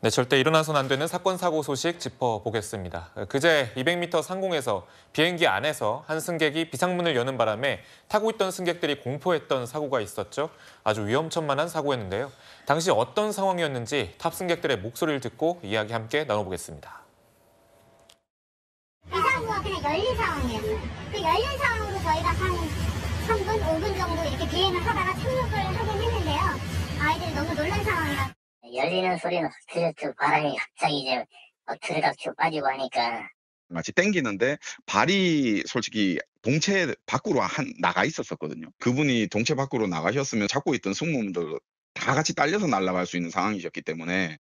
네, 절대 일어나선 안 되는 사건 사고 소식 짚어보겠습니다. 그제 200m 상공에서 비행기 안에서 한 승객이 비상문을 여는 바람에 타고 있던 승객들이 공포했던 사고가 있었죠. 아주 위험천만한 사고였는데요. 당시 어떤 상황이었는지 탑 승객들의 목소리를 듣고 이야기 함께 나눠보겠습니다. 비상구가 그냥 열린 상황이었어요. 그 열린 상황으로 저희가 한 3분, 5분 정도 이렇게 비행을 하다가 착륙을 하긴 했는데요. 아이들이 너무 놀란 상황이라 열리는 소리는 확 들렸죠. 바람이 갑자기 이제 막들이닥 뭐 빠지고 하니까. 마치 땡기는데 발이 솔직히 동체 밖으로 한 나가 있었었거든요. 그분이 동체 밖으로 나가셨으면 잡고 있던 승무원들 다 같이 딸려서 날아갈 수 있는 상황이셨기 때문에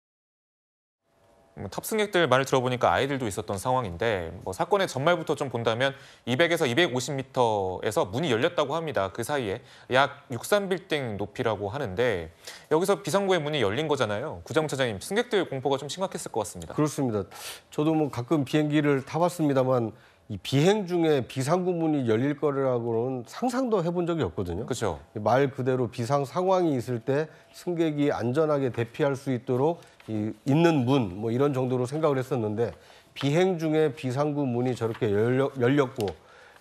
뭐 탑승객들 말을 들어보니까 아이들도 있었던 상황인데 뭐 사건의 전말부터 좀 본다면 200에서 250m에서 문이 열렸다고 합니다. 그 사이에 약 63빌딩 높이라고 하는데 여기서 비상구의 문이 열린 거잖아요. 구정차장님 승객들 공포가 좀 심각했을 것 같습니다. 그렇습니다. 저도 뭐 가끔 비행기를 타봤습니다만 이 비행 중에 비상구문이 열릴 거라고는 상상도 해본 적이 없거든요. 그렇죠. 말 그대로 비상 상황이 있을 때 승객이 안전하게 대피할 수 있도록 이 있는 문 뭐 이런 정도로 생각을 했었는데 비행 중에 비상구 문이 저렇게 열려, 열렸고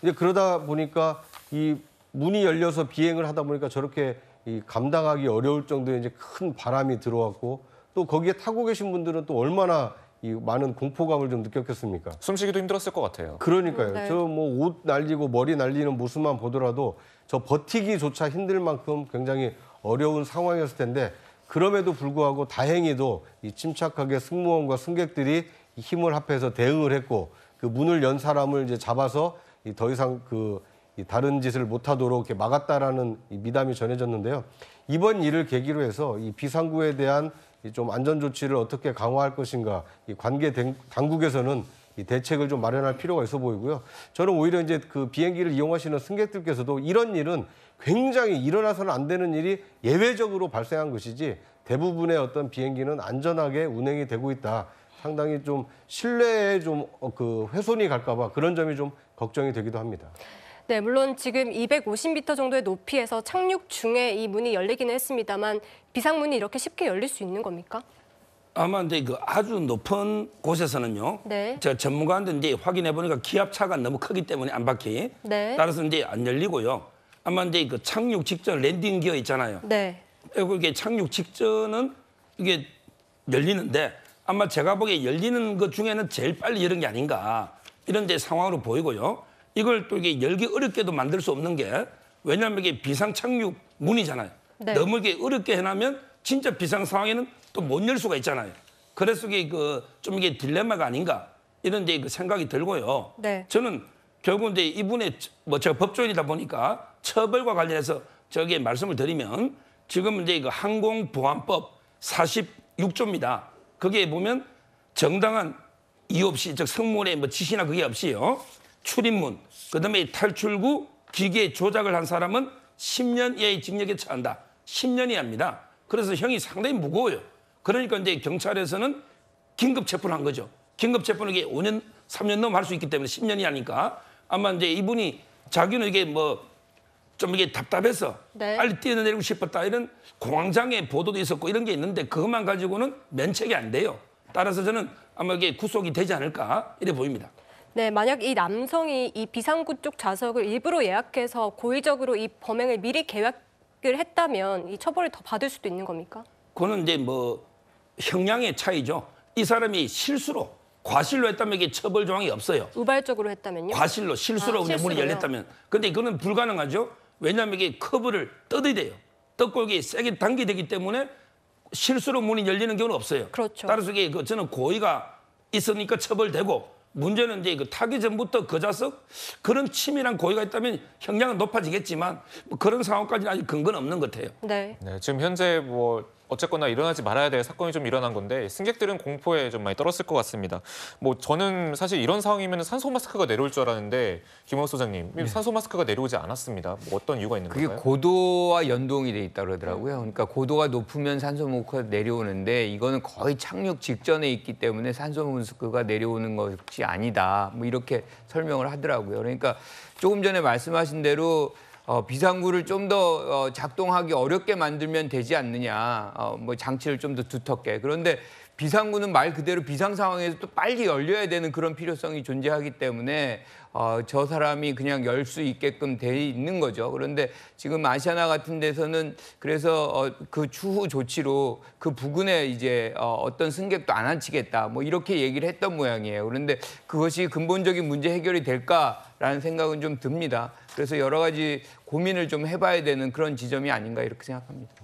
이제 그러다 보니까 이 문이 열려서 비행을 하다 보니까 저렇게 이 감당하기 어려울 정도의 이제 큰 바람이 들어왔고 또 거기에 타고 계신 분들은 또 얼마나 이 많은 공포감을 좀 느꼈겠습니까? 숨쉬기도 힘들었을 것 같아요. 그러니까요. 네. 저뭐 옷 날리고 머리 날리는 모습만 보더라도 저 버티기조차 힘들 만큼 굉장히 어려운 상황이었을 텐데 그럼에도 불구하고 다행히도 이 침착하게 승무원과 승객들이 힘을 합해서 대응을 했고 그 문을 연 사람을 이제 잡아서 더 이상 그 다른 짓을 못하도록 이렇게 막았다라는 미담이 전해졌는데요. 이번 일을 계기로 해서 이 비상구에 대한 좀 안전 조치를 어떻게 강화할 것인가 이 관계 당국에서는 이 대책을 좀 마련할 필요가 있어 보이고요. 저는 오히려 이제 그 비행기를 이용하시는 승객들께서도 이런 일은 굉장히 일어나서는 안 되는 일이 예외적으로 발생한 것이지 대부분의 어떤 비행기는 안전하게 운행이 되고 있다. 상당히 좀 신뢰에 좀그 어, 훼손이 갈까봐 그런 점이 좀 걱정이 되기도 합니다. 네, 물론 지금 250m 정도의 높이에서 착륙 중에 이 문이 열리기는 했습니다만 비상문이 이렇게 쉽게 열릴 수 있는 겁니까? 아마 이제 그 아주 높은 곳에서는요. 네. 제가 전문가한테 이제 확인해 보니까 기압 차가 너무 크기 때문에 안 박히. 네. 따라서 이제 안 열리고요. 아마 이제 그 착륙 직전 랜딩 기어 있잖아요. 네. 이게 착륙 직전은 이게 열리는데 아마 제가 보기에 열리는 것 중에는 제일 빨리 열은 게 아닌가 이런 데 상황으로 보이고요. 이걸 또 이게 열기 어렵게도 만들 수 없는 게 왜냐하면 이게 비상 착륙 문이잖아요. 네. 너무 이게 어렵게 해놓으면 진짜 비상 상황에는 또 못 열 수가 있잖아요. 그래서 이게 그 좀 이게 딜레마가 아닌가 이런 이제 그 생각이 들고요. 네. 저는 결국 이제 이분의 뭐 제가 법조인이다 보니까 처벌과 관련해서 저기에 말씀을 드리면 지금 이제 그 항공보안법 46조입니다. 거기에 보면 정당한 이유 없이 즉 성문의 뭐 지시나 그게 없이요. 출입문, 그다음에 탈출구, 기계 조작을 한 사람은 10년 이하의 징역에 처한다. 10년 이합니다 그래서 형이 상당히 무거워요. 그러니까 이제 경찰에서는 긴급 체포를 한 거죠. 긴급 체포는 이게 5년, 3년 넘할수 있기 때문에 10년이 아니까 아마 이제 이분이 자기는 이게 뭐 좀 이게 답답해서 네. 빨리 뛰어내리고 싶었다 이런 공황장애 보도도 있었고 이런 게 있는데 그것만 가지고는 면책이 안 돼요. 따라서 저는 아마 이게 구속이 되지 않을까 이래 보입니다. 네, 만약 이 남성이 이 비상구 쪽 좌석을 일부러 예약해서 고의적으로 이 범행을 미리 계획을 했다면 이 처벌을 더 받을 수도 있는 겁니까? 그거 이제 뭐 형량의 차이죠. 이 사람이 실수로 과실로 했다면 이게 처벌 조항이 없어요. 우발적으로 했다면요? 과실로 실수로 아, 그냥 문을 열렸다면. 근데 이거는 불가능하죠. 왜냐하면 이게 커브를 뜯어야 돼요. 떡골기 세게 당겨 되기 때문에 실수로 문이 열리는 경우는 없어요. 그렇죠. 따라서 이게 그 저는 고의가 있으니까 처벌되고 문제는 이제 그 타기 전부터 거자석 그 그런 치밀한 고의가 있다면 형량은 높아지겠지만 뭐 그런 상황까지는 아직 근거는 없는 것 같아요. 네. 네 지금 현재 뭐 어쨌거나 일어나지 말아야 될 사건이 좀 일어난 건데 승객들은 공포에 좀 많이 떨었을 것 같습니다. 뭐 저는 사실 이런 상황이면 산소 마스크가 내려올 줄 알았는데 김원 소장님 네. 산소 마스크가 내려오지 않았습니다. 뭐 어떤 이유가 있는 그게 건가요? 그게 고도와 연동이 돼 있다 그러더라고요. 그러니까 고도가 높으면 산소 마스크가 내려오는데 이거는 거의 착륙 직전에 있기 때문에 산소 마스크가 내려오는 것이 아니다. 뭐 이렇게 설명을 하더라고요. 그러니까 조금 전에 말씀하신 대로 어, 비상구를 좀더 어, 작동하기 어렵게 만들면 되지 않느냐. 어, 뭐 장치를 좀 더 두텁게. 그런데 비상구는 말 그대로 비상 상황에서 또 빨리 열려야 되는 그런 필요성이 존재하기 때문에 어, 저 사람이 그냥 열 수 있게끔 돼 있는 거죠. 그런데 지금 아시아나 같은 데서는 그래서 어, 그 추후 조치로 그 부근에 이제 어, 어떤 승객도 안 앉히겠다 뭐 이렇게 얘기를 했던 모양이에요. 그런데 그것이 근본적인 문제 해결이 될까라는 생각은 좀 듭니다. 그래서 여러 가지 고민을 좀 해봐야 되는 그런 지점이 아닌가 이렇게 생각합니다.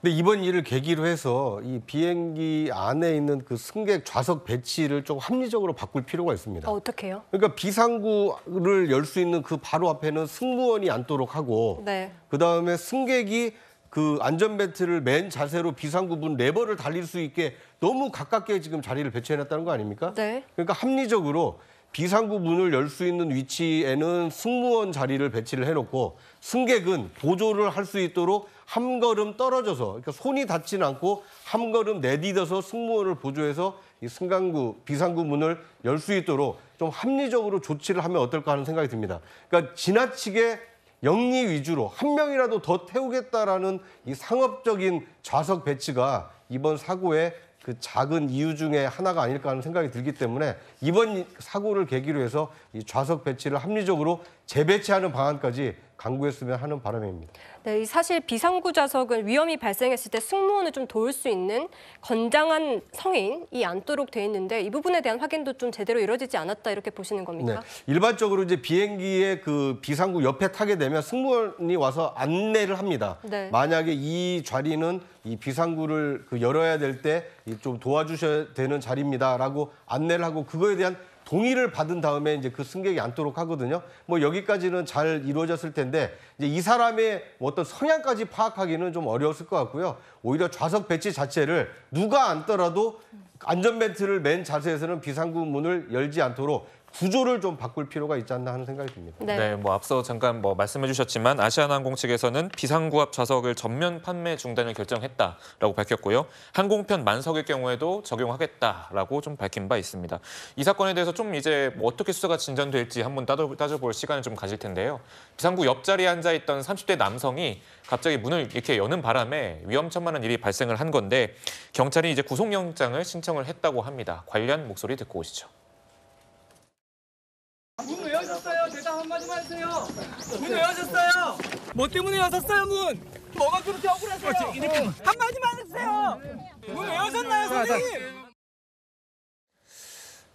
근데 이번 일을 계기로 해서 이 비행기 안에 있는 그 승객 좌석 배치를 좀 합리적으로 바꿀 필요가 있습니다. 어, 떻게 해요? 그러니까 비상구를 열 수 있는 그 바로 앞에는 승무원이 앉도록 하고 네. 그다음에 승객이 그 안전벨트를 맨 자세로 비상구분 레버를 달릴 수 있게 너무 가깝게 지금 자리를 배치해놨다는 거 아닙니까? 네. 그러니까 합리적으로 비상구 문을 열 수 있는 위치에는 승무원 자리를 배치를 해놓고 승객은 보조를 할 수 있도록 한 걸음 떨어져서 그러니까 손이 닿진 않고 한 걸음 내딛어서 승무원을 보조해서 이 승강구 비상구 문을 열 수 있도록 좀 합리적으로 조치를 하면 어떨까 하는 생각이 듭니다. 그러니까 지나치게 영리 위주로 한 명이라도 더 태우겠다라는 이 상업적인 좌석 배치가 이번 사고의 그 작은 이유 중에 하나가 아닐까 하는 생각이 들기 때문에 이번 사고를 계기로 해서 이 좌석 배치를 합리적으로 재배치하는 방안까지 강구했으면 하는 바람입니다. 네, 사실 비상구 좌석은 위험이 발생했을 때 승무원을 좀 도울 수 있는 건장한 성인이 앉도록 돼 있는데 이 부분에 대한 확인도 좀 제대로 이루어지지 않았다 이렇게 보시는 겁니까? 네, 일반적으로 이제 비행기에 그 비상구 옆에 타게 되면 승무원이 와서 안내를 합니다. 네. 만약에 이 자리는 이 비상구를 그 열어야 될 때 좀 도와주셔야 되는 자리입니다라고 안내를 하고 그거에 대한 동의를 받은 다음에 이제 그 승객이 앉도록 하거든요. 뭐 여기까지는 잘 이루어졌을 텐데 이제 이 사람의 어떤 성향까지 파악하기는 좀 어려웠을 것 같고요. 오히려 좌석 배치 자체를 누가 앉더라도 안전벨트를 맨 자세에서는 비상구 문을 열지 않도록 구조를 좀 바꿀 필요가 있지 않나 하는 생각이 듭니다. 네, 네뭐 앞서 잠깐 뭐 말씀해 주셨지만 아시아나항공 측에서는 비상구합 좌석을 전면 판매 중단을 결정했다라고 밝혔고요. 항공편 만석의 경우에도 적용하겠다라고 좀 밝힌 바 있습니다. 이 사건에 대해서 좀 이제 뭐 어떻게 수사가 진전될지 한번 따져, 따져볼 시간을 좀 가질 텐데요. 비상구 옆자리에 앉아 있던 30대 남성이 갑자기 문을 이렇게 여는 바람에 위험천만한 일이 발생을 한 건데 경찰이 이제 구속영장을 신청을 했다고 합니다. 관련 목소리 듣고 오시죠. 왔어요? 문왜 여셨어요? 뭐 때문에 여셨어요 문? 뭐가 그렇게 억울하세요? 아, 이렇게... 한마디만 해주세요. 문왜 여셨나요 아, 아, 선생님?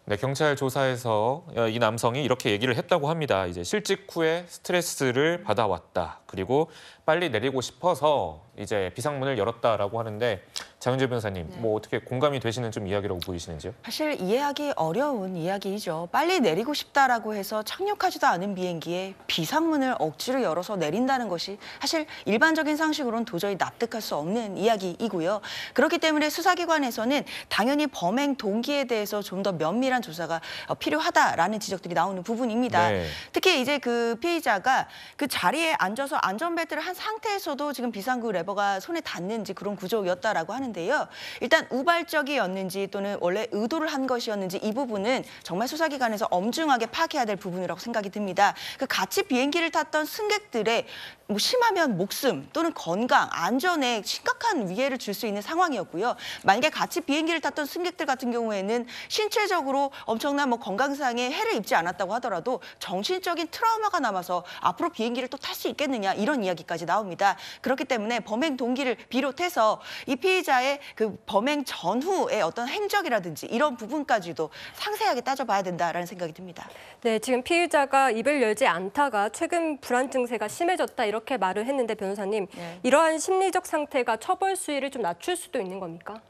네, 경찰 조사에서 어, 이 남성이 이렇게 얘기를 했다고 합니다. 이제 실직 후에 스트레스를 받아왔다. 그리고 빨리 내리고 싶어서 이제 비상문을 열었다라고 하는데 장윤재 변호사님, 네. 뭐 어떻게 공감이 되시는 좀 이야기라고 보이시는지요? 사실 이해하기 어려운 이야기이죠. 빨리 내리고 싶다라고 해서 착륙하지도 않은 비행기에 비상문을 억지로 열어서 내린다는 것이 사실 일반적인 상식으로는 도저히 납득할 수 없는 이야기이고요. 그렇기 때문에 수사기관에서는 당연히 범행 동기에 대해서 좀 더 면밀한 조사가 어, 필요하다라는 지적들이 나오는 부분입니다. 네. 특히 이제 그 피의자가 그 자리에 앉아서 안전벨트를 한 상태에서도 지금 비상구 레버가 손에 닿는지 그런 구조였다라고 하는 하데요 일단 우발적이었는지 또는 원래 의도를 한 것이었는지 이 부분은 정말 수사기관에서 엄중하게 파악해야 될 부분이라고 생각이 듭니다. 그 같이 비행기를 탔던 승객들의 뭐 심하면 목숨 또는 건강, 안전에 심각한 위해를 줄 수 있는 상황이었고요. 만약에 같이 비행기를 탔던 승객들 같은 경우에는 신체적으로 엄청난 뭐 건강상의 해를 입지 않았다고 하더라도 정신적인 트라우마가 남아서 앞으로 비행기를 또 탈 수 있겠느냐 이런 이야기까지 나옵니다. 그렇기 때문에 범행 동기를 비롯해서 이 피의자의 피해자의 그 범행 전후의 어떤 행적이라든지 이런 부분까지도 상세하게 따져봐야 된다라는 생각이 듭니다. 네, 지금 피의자가 입을 열지 않다가 최근 불안 증세가 심해졌다 이렇게 말을 했는데 변호사님 네. 이러한 심리적 상태가 처벌 수위를 좀 낮출 수도 있는 겁니까?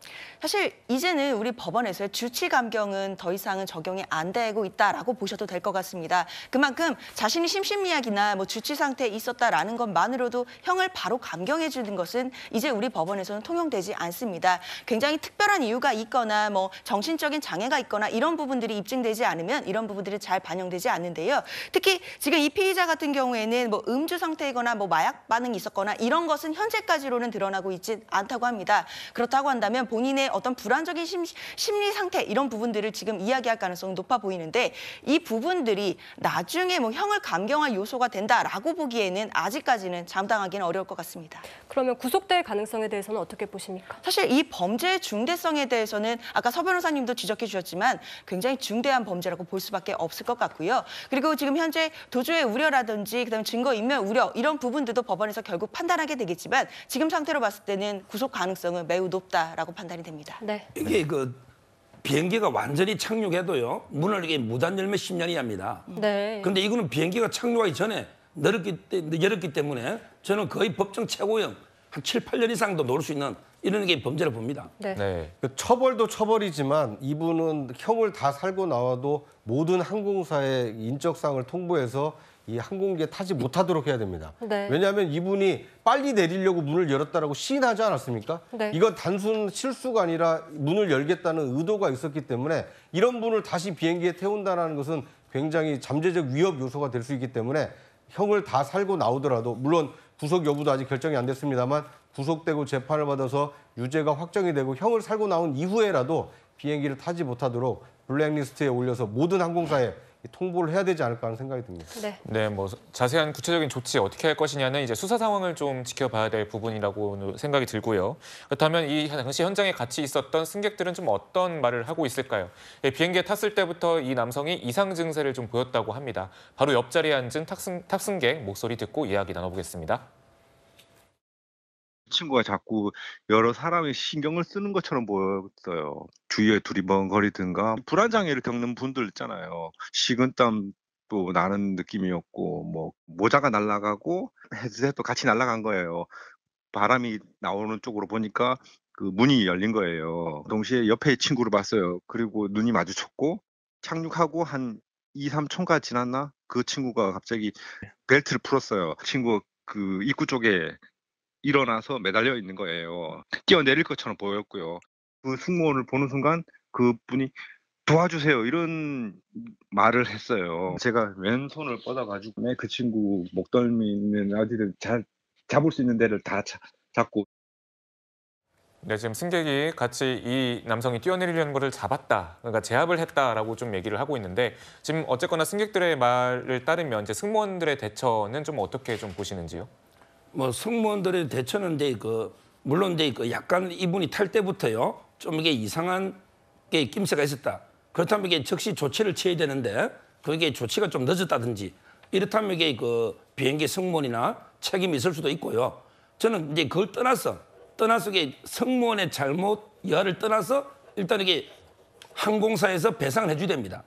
사실 이제는 우리 법원에서의 주치 감경은 더 이상은 적용이 안 되고 있다라고 보셔도 될 것 같습니다. 그만큼 자신이 심신미약이나 뭐 주치 상태에 있었다라는 것만으로도 형을 바로 감경해 주는 것은 이제 우리 법원에서는 통용되지 않습니다. 않습니다. 굉장히 특별한 이유가 있거나 뭐 정신적인 장애가 있거나 이런 부분들이 입증되지 않으면 이런 부분들이 잘 반영되지 않는데요. 특히 지금 이 피의자 같은 경우에는 뭐 음주 상태이거나 뭐 마약 반응이 있었거나 이런 것은 현재까지로는 드러나고 있지 않다고 합니다. 그렇다고 한다면 본인의 어떤 불안적인 심, 심리 상태 이런 부분들을 지금 이야기할 가능성이 높아 보이는데 이 부분들이 나중에 뭐 형을 감경할 요소가 된다라고 보기에는 아직까지는 잠당하기는 어려울 것 같습니다. 그러면 구속될 가능성에 대해서는 어떻게 보십니까? 사실 이 범죄의 중대성에 대해서는 아까 서 변호사님도 지적해 주셨지만 굉장히 중대한 범죄라고 볼 수밖에 없을 것 같고요. 그리고 지금 현재 도주의 우려라든지 그다음에 증거인멸 우려 이런 부분들도 법원에서 결국 판단하게 되겠지만 지금 상태로 봤을 때는 구속 가능성은 매우 높다라고 판단이 됩니다. 네. 이게 그 비행기가 완전히 착륙해도요 문을 이게 무단 열매 10년이 합니다. 네. 근데 이거는 비행기가 착륙하기 전에 열었기, 열었기 때문에 저는 거의 법정 최고형 한 7, 8년 이상도 놀 수 있는 이런 게 범죄로 봅니다. 네. 네. 그 처벌도 처벌이지만 이분은 형을 다 살고 나와도 모든 항공사의 인적사항을 통보해서 이 항공기에 타지 못하도록 해야 됩니다. 네. 왜냐하면 이분이 빨리 내리려고 문을 열었다라고 시인하지 않았습니까? 네. 이건 단순 실수가 아니라 문을 열겠다는 의도가 있었기 때문에 이런 분을 다시 비행기에 태운다는 것은 굉장히 잠재적 위협 요소가 될 수 있기 때문에 형을 다 살고 나오더라도 물론 구속 여부도 아직 결정이 안 됐습니다만 구속되고 재판을 받아서 유죄가 확정이 되고 형을 살고 나온 이후에라도 비행기를 타지 못하도록 블랙리스트에 올려서 모든 항공사에 통보를 해야 되지 않을까 하는 생각이 듭니다. 네. 네, 뭐 자세한 구체적인 조치 어떻게 할 것이냐는 이제 수사 상황을 좀 지켜봐야 될 부분이라고 생각이 들고요. 그렇다면 이 당시 현장에 같이 있었던 승객들은 좀 어떤 말을 하고 있을까요? 예, 비행기에 탔을 때부터 이 남성이 이상 증세를 좀 보였다고 합니다. 바로 옆자리에 앉은 탑승, 탑승객 목소리 듣고 이야기 나눠보겠습니다. 친구가 자꾸 여러 사람의 신경을 쓰는 것처럼 보였어요. 주위에 두리번거리든가 불안 장애를 겪는 분들 있잖아요. 식은땀 도 나는 느낌이었고 뭐 모자가 날아가고 헤드셋도 같이 날아간 거예요. 바람이 나오는 쪽으로 보니까 그 문이 열린 거예요. 동시에 옆에 친구를 봤어요. 그리고 눈이 마주쳤고 착륙하고 한 2, 3초가 지났나? 그 친구가 갑자기 네. 벨트를 풀었어요. 친구 그 입구 쪽에 일어나서 매달려 있는 거예요. 뛰어내릴 것처럼 보였고요. 그 승무원을 보는 순간 그분이 도와주세요 이런 말을 했어요. 제가 왼손을 뻗어가지고 네, 그 친구 목덜미 있는 어디를 잘 잡을 수 있는 데를 다 자, 잡고 네, 지금 승객이 같이 이 남성이 뛰어내리려는 것을 잡았다, 그러니까 제압을 했다라고 좀 얘기를 하고 있는데 지금 어쨌거나 승객들의 말을 따르면 이제 승무원들의 대처는 좀 어떻게 좀 보시는지요? 뭐 승무원들의 대처는 데그 물론 데그 약간 이분이 탈 때부터요 좀 이게 이상한 게 낌새가 있었다. 그렇다면 이게 즉시 조치를 취해야 되는데 그게 조치가 좀 늦었다든지 이렇다면 이게 그 비행기 승무원이나 책임이 있을 수도 있고요. 저는 이제 그걸 떠나서 떠나서 이게 승무원의 잘못 여하를 떠나서 일단 이게 항공사에서 배상을 해줘야 됩니다.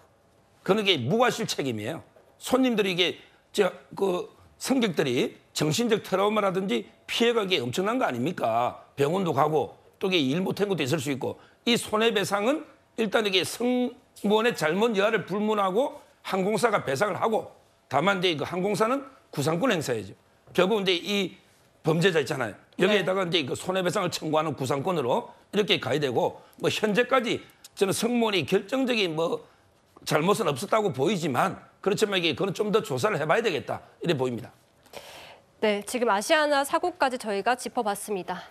그는 이게 무과실 책임이에요. 손님들이 이게 저그 성객들이 정신적 트라우마라든지 피해가 게 엄청난 거 아닙니까? 병원도 가고 또 이게 일 못한 것도 있을 수 있고 이 손해배상은 일단 이게 승무원의 잘못 여하를 불문하고 항공사가 배상을 하고 다만 이제 그 항공사는 구상권 행사해죠. 결국 이제 이 범죄자 있잖아요. 여기에다가 네. 이제 그 손해배상을 청구하는 구상권으로 이렇게 가야 되고 뭐 현재까지 저는 승무원이 결정적인 뭐 잘못은 없었다고 보이지만 그렇지만 이게 그건 좀 더 조사를 해봐야 되겠다 이래 보입니다. 네, 지금 아시아나 사고까지 저희가 짚어봤습니다.